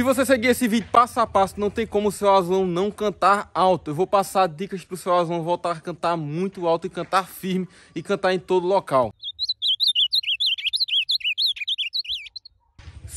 Se você seguir esse vídeo passo a passo, não tem como o seu azulão não cantar alto. Eu vou passar dicas para o seu azulão voltar a cantar muito alto e cantar firme e cantar em todo local.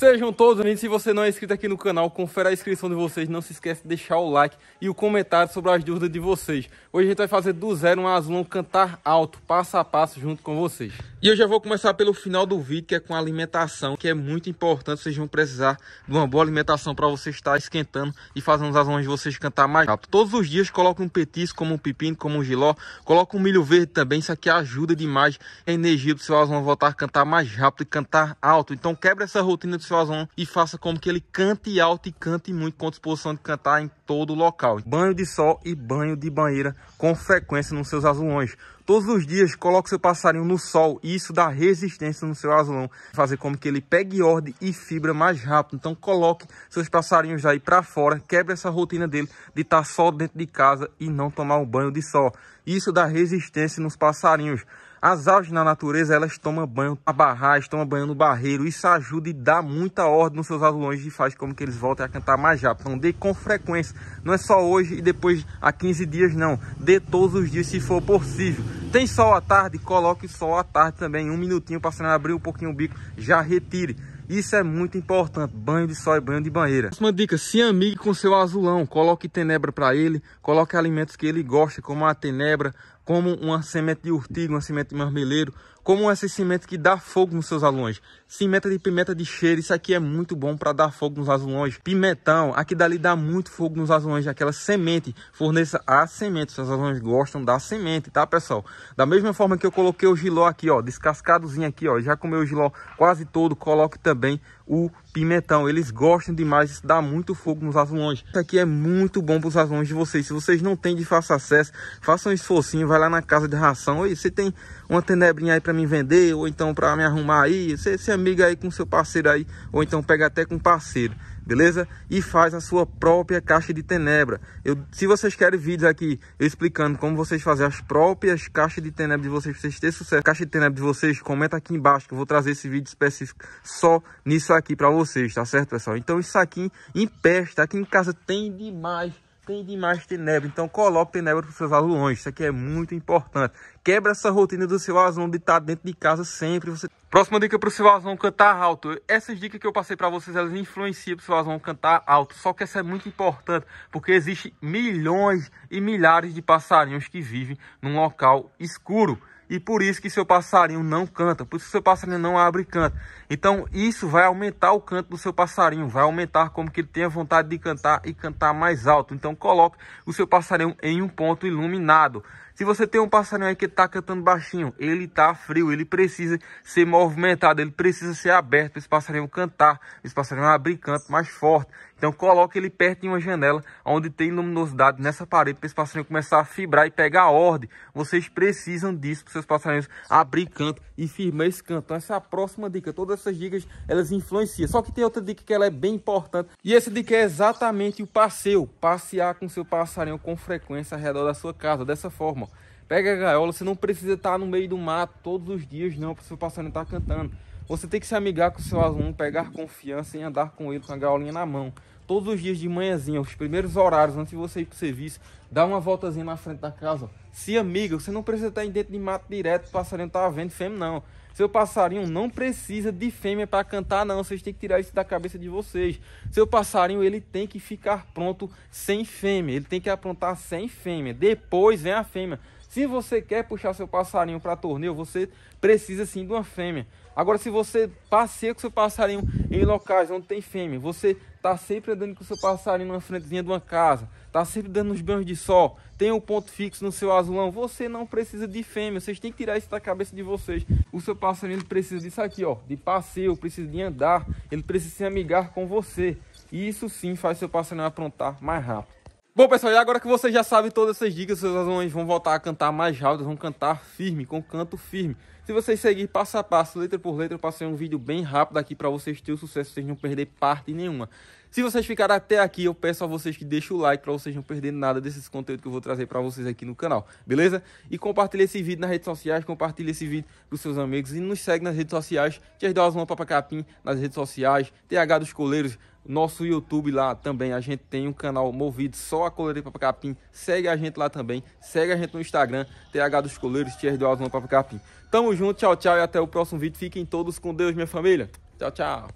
Sejam todos unidos. Se você não é inscrito aqui no canal, confere a inscrição de vocês. Não se esquece de deixar o like e o comentário sobre as dúvidas de vocês. Hoje a gente vai fazer do zero um azulão cantar alto, passo a passo, junto com vocês. E eu já vou começar pelo final do vídeo, que é com a alimentação, que é muito importante. Vocês vão precisar de uma boa alimentação para você estar esquentando e fazendo os azulões de vocês cantar mais rápido. Todos os dias coloca um petisco, como um pepino, como um giló. Coloca um milho verde também. Isso aqui ajuda demais a energia do seu azulão voltar a cantar mais rápido e cantar alto. Então quebra essa rotina do seu Suazon e faça como que ele cante alto e cante muito com disposição de cantar em todo o local. Banho de sol e banho de banheira com frequência nos seus azulões. Todos os dias coloque seu passarinho no sol e isso dá resistência no seu azulão. Fazer como que ele pegue ordem e fibra mais rápido. Então coloque seus passarinhos aí para fora, quebre essa rotina dele de estar tá só dentro de casa e não tomar um banho de sol. Isso dá resistência nos passarinhos. As aves na natureza, elas tomam banho na barragem, tomam banho no barreiro. Isso ajuda e dá muita ordem nos seus azulões e faz como que eles voltem a cantar mais rápido. Então dê com frequência. Não é só hoje e depois há 15 dias, não. Dê todos os dias se for possível. Tem sol à tarde? Coloque sol à tarde também. Um minutinho para a abrir um pouquinho o bico, já retire. Isso é muito importante, banho de sol e banho de banheira. Uma dica, se amigue com seu azulão, coloque tenebra para ele, coloque alimentos que ele gosta, como a tenebra, como uma semente de urtiga, uma semente de marmeleiro, como essa semente que dá fogo nos seus alunos. Cimenta de pimenta de cheiro, isso aqui é muito bom para dar fogo nos azulões. Pimentão, aqui dali dá muito fogo nos azulões, aquela semente, forneça a semente, seus azulões gostam da semente, tá pessoal? Da mesma forma que eu coloquei o giló aqui, ó, descascadozinho aqui, ó, já comeu o giló quase todo, coloque também o pimentão. Eles gostam demais, isso dá muito fogo nos azulões. Isso aqui é muito bom para os azulões de vocês. Se vocês não têm de fácil acesso, façam um esforcinho, vai lá na casa de ração. Oi, você tem uma tenebrinha aí para me vender, ou então para me arrumar aí. Você se é amiga aí com seu parceiro aí, ou então pega até com parceiro beleza? E faz a sua própria caixa de tenebra. Eu, se vocês querem vídeos aqui eu explicando como vocês fazem as próprias caixas de tenebra de vocês, vocês terem sucesso, caixa de tenebra de vocês, comenta aqui embaixo que eu vou trazer esse vídeo específico só nisso aqui para vocês, tá certo, pessoal? Então isso aqui em pé, aqui em casa tem demais tem demais tenebra. Então coloque tenebra para os seus longe Isso aqui é muito importante. Quebra essa rotina do seu aluno de estar dentro de casa sempre. Você... Próxima dica para o seu aluno cantar alto. Essas dicas que eu passei para vocês, elas influenciam para o seu aluno cantar alto. Só que essa é muito importante, porque existem milhões e milhares de passarinhos que vivem num local escuro. E por isso que seu passarinho não canta, por isso que seu passarinho não abre canto. Então isso vai aumentar o canto do seu passarinho, vai aumentar como que ele tenha vontade de cantar e cantar mais alto. Então coloque o seu passarinho em um ponto iluminado. Se você tem um passarinho aí que tá cantando baixinho, ele tá frio, ele precisa ser movimentado, ele precisa ser aberto para esse passarinho cantar, esse passarinho abrir canto mais forte. Então coloque ele perto de uma janela onde tem luminosidade nessa parede para esse passarinho começar a fibrar e pegar a ordem. Vocês precisam disso para seus passarinhos abrir canto e firmar esse canto. Então essa é a próxima dica. Todas essas dicas, elas influenciam. Só que tem outra dica que ela é bem importante. E essa dica é exatamente o passeio. Passear com seu passarinho com frequência ao redor da sua casa. Dessa forma, Pega a gaiola, você não precisa estar no meio do mato todos os dias, não, para o seu passarinho estar tá cantando. Você tem que se amigar com o seu aluno, pegar confiança e andar com ele com a gaiolinha na mão. Todos os dias de manhãzinha, os primeiros horários, antes de você ir para o serviço, dá uma voltazinha na frente da casa. Ó. Se amiga, você não precisa estar dentro de mato direto, o passarinho estar tá vendo fêmea, não. Seu passarinho não precisa de fêmea para cantar, não. Vocês têm que tirar isso da cabeça de vocês. Seu passarinho ele tem que ficar pronto sem fêmea. Ele tem que aprontar sem fêmea. Depois vem a fêmea. Se você quer puxar seu passarinho para torneio, você precisa sim de uma fêmea. Agora, se você passeia com seu passarinho em locais onde tem fêmea, você está sempre andando com seu passarinho na frentezinha de uma casa, está sempre dando uns banhos de sol, tem um ponto fixo no seu azulão, você não precisa de fêmea, vocês têm que tirar isso da cabeça de vocês. O seu passarinho precisa disso aqui, ó, de passeio, precisa de andar, ele precisa se amigar com você. E isso sim faz seu passarinho aprontar mais rápido. Bom, pessoal, e agora que vocês já sabem todas essas dicas, vocês vão voltar a cantar mais rápido, vão cantar firme, com canto firme. Se vocês seguir passo a passo, letra por letra, eu passei um vídeo bem rápido aqui para vocês terem o sucesso, vocês não perder parte nenhuma. Se vocês ficaram até aqui, eu peço a vocês que deixem o like para vocês não perderem nada desses conteúdos que eu vou trazer para vocês aqui no canal, beleza? E compartilhe esse vídeo nas redes sociais, compartilhe esse vídeo com seus amigos e nos segue nas redes sociais. Tia Dawson no Papacapim nas redes sociais, TH dos Coleiros, nosso YouTube lá também. A gente tem um canal movido só a Coleira de Papacapim. Segue a gente lá também. Segue a gente no Instagram, TH dos Coleiros, Tia Dawson no Papacapim. Tamo junto, tchau, tchau e até o próximo vídeo. Fiquem todos com Deus, minha família. Tchau, tchau.